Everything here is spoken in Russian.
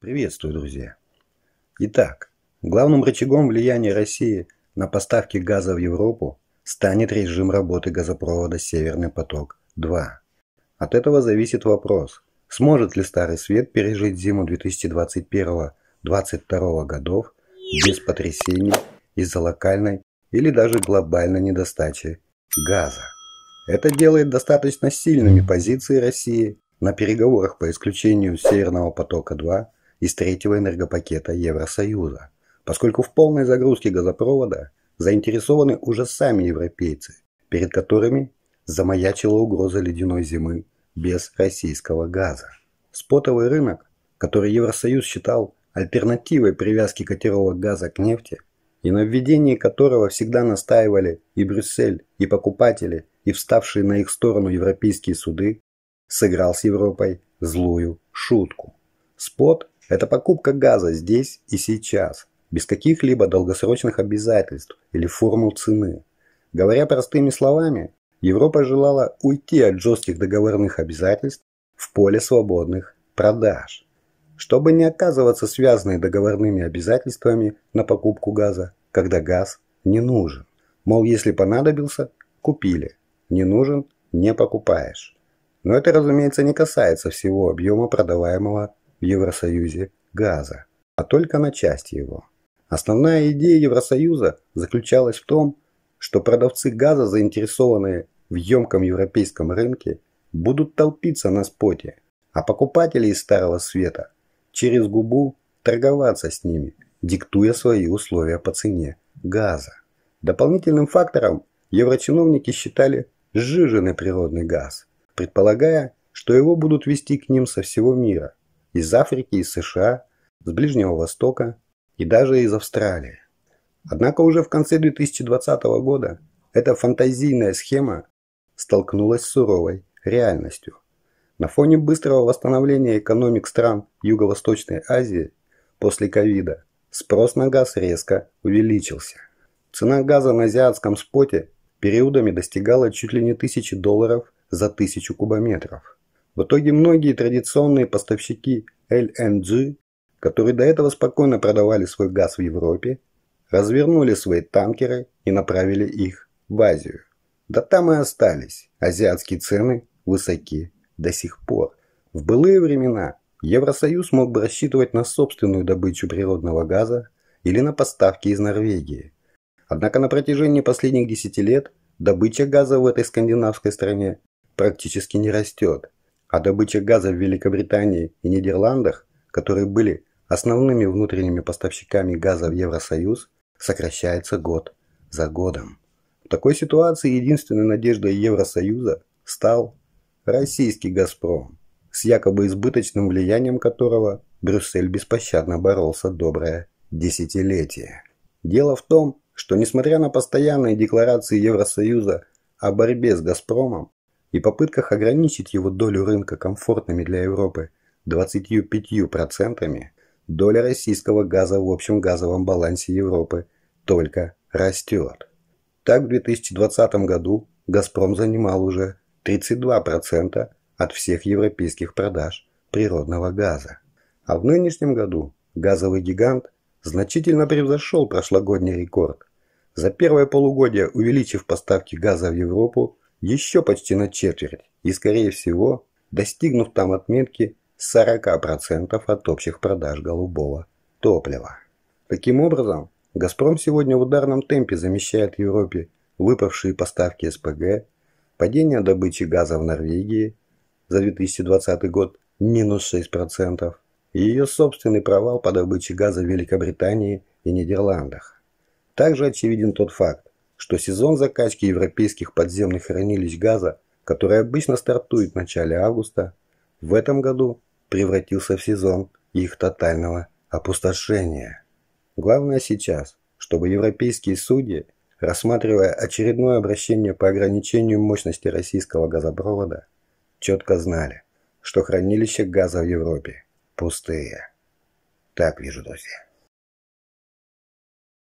Приветствую, друзья. Итак, главным рычагом влияния России на поставки газа в Европу станет режим работы газопровода «Северный поток-2». От этого зависит вопрос, сможет ли Старый Свет пережить зиму 2021-2022 годов без потрясений из-за локальной или даже глобальной недостачи газа. Это делает достаточно сильными позиции России на переговорах по исключению «Северного потока-2» из третьего энергопакета Евросоюза, поскольку в полной загрузке газопровода заинтересованы уже сами европейцы, перед которыми замаячила угроза ледяной зимы без российского газа. Спотовый рынок, который Евросоюз считал альтернативой привязки котировок газа к нефти, и на введении которого всегда настаивали и Брюссель, и покупатели, и вставшие на их сторону европейские суды, сыграл с Европой злую шутку. Спот это покупка газа здесь и сейчас, без каких-либо долгосрочных обязательств или формул цены. Говоря простыми словами, Европа желала уйти от жестких договорных обязательств в поле свободных продаж. Чтобы не оказываться связанной договорными обязательствами на покупку газа, когда газ не нужен. Мол, если понадобился, купили. Не нужен – не покупаешь. Но это, разумеется, не касается всего объема продаваемого в Евросоюзе газа, а только на части его. Основная идея Евросоюза заключалась в том, что продавцы газа, заинтересованные в емком европейском рынке, будут толпиться на споте, а покупатели из Старого Света через губу торговаться с ними, диктуя свои условия по цене газа. Дополнительным фактором еврочиновники считали сжиженный природный газ, предполагая, что его будут вести к ним со всего мира, из Африки, из США, с Ближнего Востока и даже из Австралии. Однако уже в конце 2020 года эта фантазийная схема столкнулась с суровой реальностью. На фоне быстрого восстановления экономик стран Юго-Восточной Азии после ковида спрос на газ резко увеличился. Цена газа на азиатском споте периодами достигала чуть ли не 1000 долларов за 1000 кубометров. В итоге многие традиционные поставщики LNG, которые до этого спокойно продавали свой газ в Европе, развернули свои танкеры и направили их в Азию. Да там и остались. Азиатские цены высоки до сих пор. В былые времена Евросоюз мог бы рассчитывать на собственную добычу природного газа или на поставки из Норвегии. Однако на протяжении последних 10 лет добыча газа в этой скандинавской стране практически не растет а добыча газа в Великобритании и Нидерландах, которые были основными внутренними поставщиками газа в Евросоюз, сокращается год за годом. В такой ситуации единственной надеждой Евросоюза стал российский «Газпром», с якобы избыточным влиянием которого Брюссель беспощадно боролся доброе десятилетие. Дело в том, что несмотря на постоянные декларации Евросоюза о борьбе с «Газпромом», и попытках ограничить его долю рынка комфортными для Европы 25%, доля российского газа в общем газовом балансе Европы только растет. Так в 2020 году «Газпром» занимал уже 32% от всех европейских продаж природного газа. А в нынешнем году газовый гигант значительно превзошел прошлогодний рекорд, за первое полугодие увеличив поставки газа в Европу еще почти на четверть и, скорее всего, достигнув там отметки 40% от общих продаж голубого топлива. Таким образом, «Газпром» сегодня в ударном темпе замещает в Европе выпавшие поставки СПГ, падение добычи газа в Норвегии за 2020 год минус 6% и ее собственный провал по добыче газа в Великобритании и Нидерландах. Также очевиден тот факт, что сезон закачки европейских подземных хранилищ газа, который обычно стартует в начале августа, в этом году превратился в сезон их тотального опустошения. Главное сейчас, чтобы европейские судьи, рассматривая очередное обращение по ограничению мощности российского газопровода, четко знали, что хранилища газа в Европе пустые. Так вижу, друзья.